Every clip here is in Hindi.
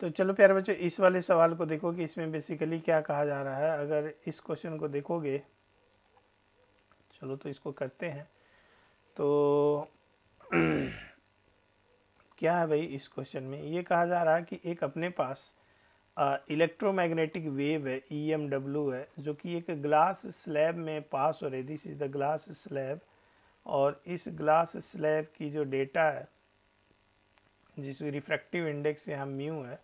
तो चलो प्यारे बच्चों इस वाले सवाल को देखो कि इसमें बेसिकली क्या कहा जा रहा है अगर इस क्वेश्चन को देखोगे चलो तो इसको करते हैं तो क्या है भाई इस क्वेश्चन में ये कहा जा रहा है कि एक अपने पास इलेक्ट्रोमैग्नेटिक वेव है ई एम डब्ल्यू है जो कि एक ग्लास स्लैब में पास हो रही this is the glass slab और इस ग्लास स्लैब की जो डेटा है जिस रिफ्रैक्टिव इंडेक्स यहाँ म्यू है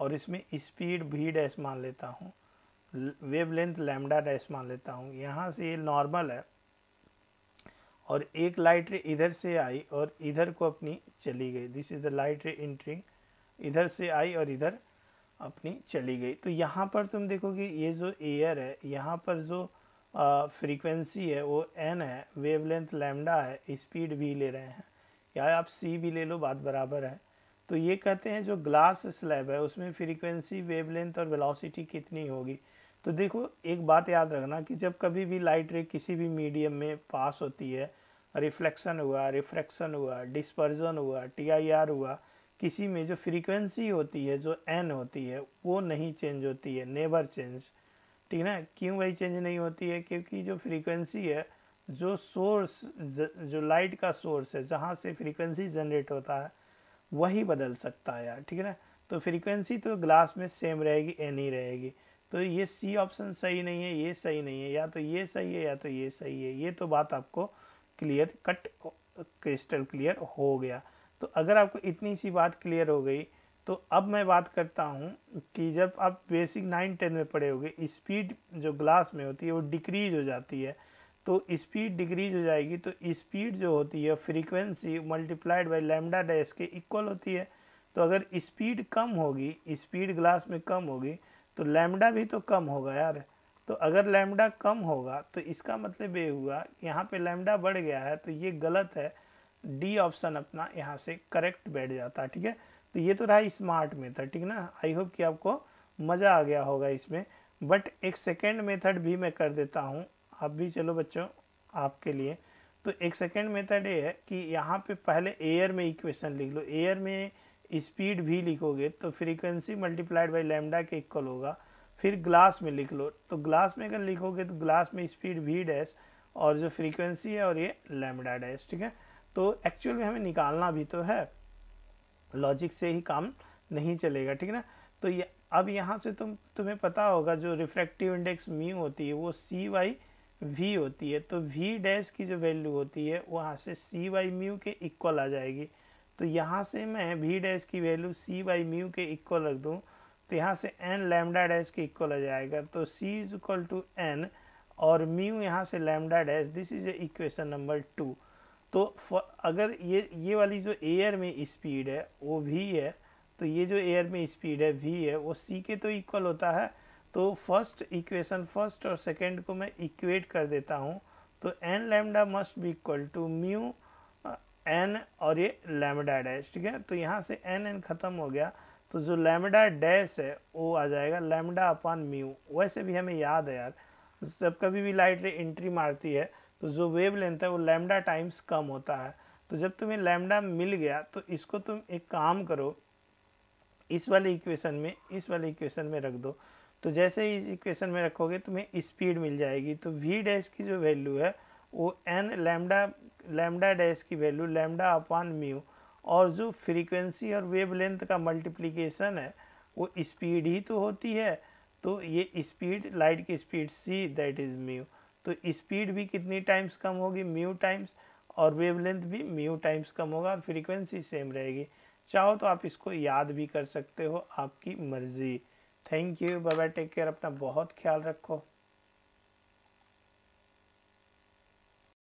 और इसमें स्पीड भी डैश मान लेता हूँ वेवलेंथ लेमडा डैश मान लेता हूँ यहाँ से ये नॉर्मल है और एक लाइट रे इधर से आई और इधर को अपनी चली गई दिस इज़ द लाइट रे इंट्रिंग इधर से आई और इधर अपनी चली गई तो यहाँ पर तुम देखोगे ये जो एयर है यहाँ पर जो फ्रीक्वेंसी है वो एन है वेवलेंथ लेमडा है स्पीड भी ले रहे हैं या आप सी भी ले लो बात बराबर है तो ये कहते हैं जो ग्लास स्लैब है उसमें फ्रीक्वेंसी वेवलेंथ और वेलोसिटी कितनी होगी तो देखो एक बात याद रखना कि जब कभी भी लाइट रे किसी भी मीडियम में पास होती है रिफ्लेक्शन हुआ रिफ्रैक्शन हुआ डिस्पर्जन हुआ टीआईआर हुआ किसी में जो फ्रीक्वेंसी होती है जो एन होती है वो नहीं चेंज होती है नेवर चेंज ठीक है ना क्यों वही चेंज नहीं होती है क्योंकि जो फ्रीक्वेंसी है जो सोर्स जो लाइट का सोर्स है जहाँ से फ्रीक्वेंसी जनरेट होता है वही बदल सकता है यार ठीक है ना तो फ्रीक्वेंसी तो ग्लास में सेम रहेगी एन ही रहेगी तो ये सी ऑप्शन सही नहीं है ये सही नहीं है या तो ये सही है या तो ये सही है ये तो बात आपको क्लियर कट क्रिस्टल क्लियर हो गया तो अगर आपको इतनी सी बात क्लियर हो गई तो अब मैं बात करता हूँ कि जब आप बेसिक नाइन टेन में पढ़े होगे स्पीड जो ग्लास में होती है वो डिक्रीज हो जाती है तो स्पीड डिक्रीज हो जाएगी तो स्पीड जो होती है frequency multiplied by lambda dash के इक्वल होती है तो अगर स्पीड कम होगी स्पीड ग्लास में कम होगी तो लैमडा भी तो कम होगा यार तो अगर लैमडा कम होगा तो इसका मतलब ये हुआ यहाँ पे लैमडा बढ़ गया है तो ये गलत है डी ऑप्शन अपना यहाँ से करेक्ट बैठ जाता है ठीक है तो ये तो रहा स्मार्ट मेथड ठीक ना आई होप कि आपको मज़ा आ गया होगा इसमें बट एक सेकेंड मेथड भी मैं कर देता हूँ अब भी चलो बच्चों आपके लिए तो एक सेकेंड मेथड ये है कि यहाँ पे पहले एयर में इक्वेशन लिख लो एयर में स्पीड भी लिखोगे तो फ्रीक्वेंसी मल्टीप्लाइड बाई लेमडा के इक्वल होगा फिर ग्लास में लिख लो तो ग्लास में अगर लिखोगे तो ग्लास में स्पीड भी डैश और जो फ्रीक्वेंसी है और ये लेमडा डैश ठीक है तो एक्चुअल में हमें निकालना भी तो है लॉजिक से ही काम नहीं चलेगा ठीक है ना तो ये अब यहाँ से तुम तुम्हें पता होगा जो रिफ्रैक्टिव इंडेक्स मी होती है वो सी वाई v होती है तो v डैश की जो वैल्यू होती है वहाँ से सी बाई म्यू के इक्वल आ जाएगी तो यहाँ से मैं v डैश की वैल्यू सी बाई म्यू के इक्वल रख दूँ तो यहाँ से एन लैमडा डैश के इक्वल आ जाएगा तो c is equal to n और म्यू यहाँ से lambda dash this is equation number two तो अगर ये ये वाली जो एयर में स्पीड है वो v है तो ये जो एयर में स्पीड है वी है वो सी के तो इक्वल होता है तो फर्स्ट इक्वेशन फर्स्ट और सेकंड को मैं इक्वेट कर देता हूँ तो एन लैमडा मस्ट भी इक्वल टू म्यू एन और ये लैमडा डैश ठीक है तो यहाँ से एन एन ख़त्म हो गया तो जो लैमडा डैश है वो आ जाएगा लैमडा अपॉन म्यू वैसे भी हमें याद है यार जब कभी भी लाइट रे एंट्री मारती है तो जो वेव लेंथ है वो लैमडा टाइम्स कम होता है तो जब तुम्हें लैमडा मिल गया तो इसको तुम एक काम करो इस वाले इक्वेशन में इस वाले इक्वेशन में रख दो तो जैसे इस इक्वेशन में रखोगे तुम्हें स्पीड मिल जाएगी तो वी डैश की जो वैल्यू है वो एन लैमडा लैमडा डैश की वैल्यू लैमडा अपॉन म्यू और जो फ्रीक्वेंसी और वेव लेंथ का मल्टीप्लीकेशन है वो स्पीड ही तो होती है तो ये स्पीड लाइट की speed c that is mu तो स्पीड भी कितनी टाइम्स कम होगी म्यू टाइम्स और वेवलेंथ भी म्यू टाइम्स कम होगा और फ्रीक्वेंसी सेम रहेगी चाहो तो आप इसको याद भी कर सकते हो आपकी मर्ज़ी thank you bye bye take care अपना बहुत ख्याल रखो